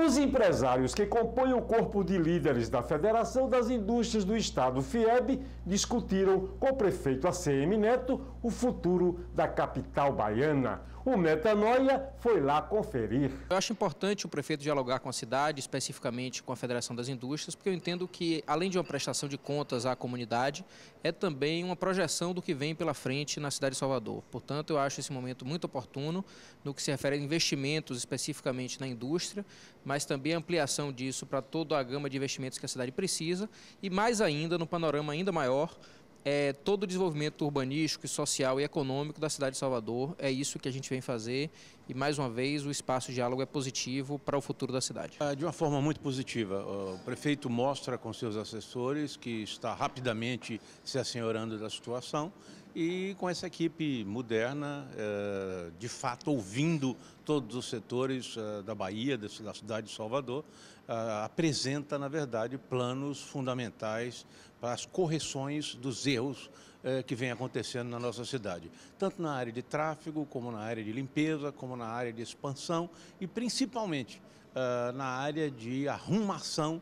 Os empresários que compõem o corpo de líderes da Federação das Indústrias do Estado, FIEB, discutiram com o prefeito ACM Neto o futuro da capital baiana. O Metanoia foi lá conferir. Eu acho importante o prefeito dialogar com a cidade, especificamente com a Federação das Indústrias, porque eu entendo que, além de uma prestação de contas à comunidade, é também uma projeção do que vem pela frente na cidade de Salvador. Portanto, eu acho esse momento muito oportuno no que se refere a investimentos especificamente na indústria, mas também a ampliação disso para toda a gama de investimentos que a cidade precisa e mais ainda, no panorama ainda maior, é, todo o desenvolvimento urbanístico, social e econômico da cidade de Salvador. É isso que a gente vem fazer e, mais uma vez, o espaço de diálogo é positivo para o futuro da cidade. Ah, de uma forma muito positiva, o prefeito mostra com seus assessores que está rapidamente se assenhorando da situação e com essa equipe moderna, eh, de fato ouvindo todos os setores eh, da Bahia, da cidade de Salvador, eh, apresenta, na verdade, planos fundamentais para as correções dos erros que vem acontecendo na nossa cidade, tanto na área de tráfego, como na área de limpeza, como na área de expansão e principalmente na área de arrumação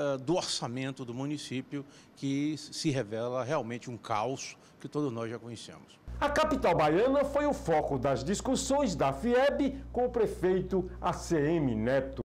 eh, do orçamento do município, que se revela realmente um caos que todos nós já conhecemos. A capital baiana foi o foco das discussões da FIEB com o prefeito ACM Neto.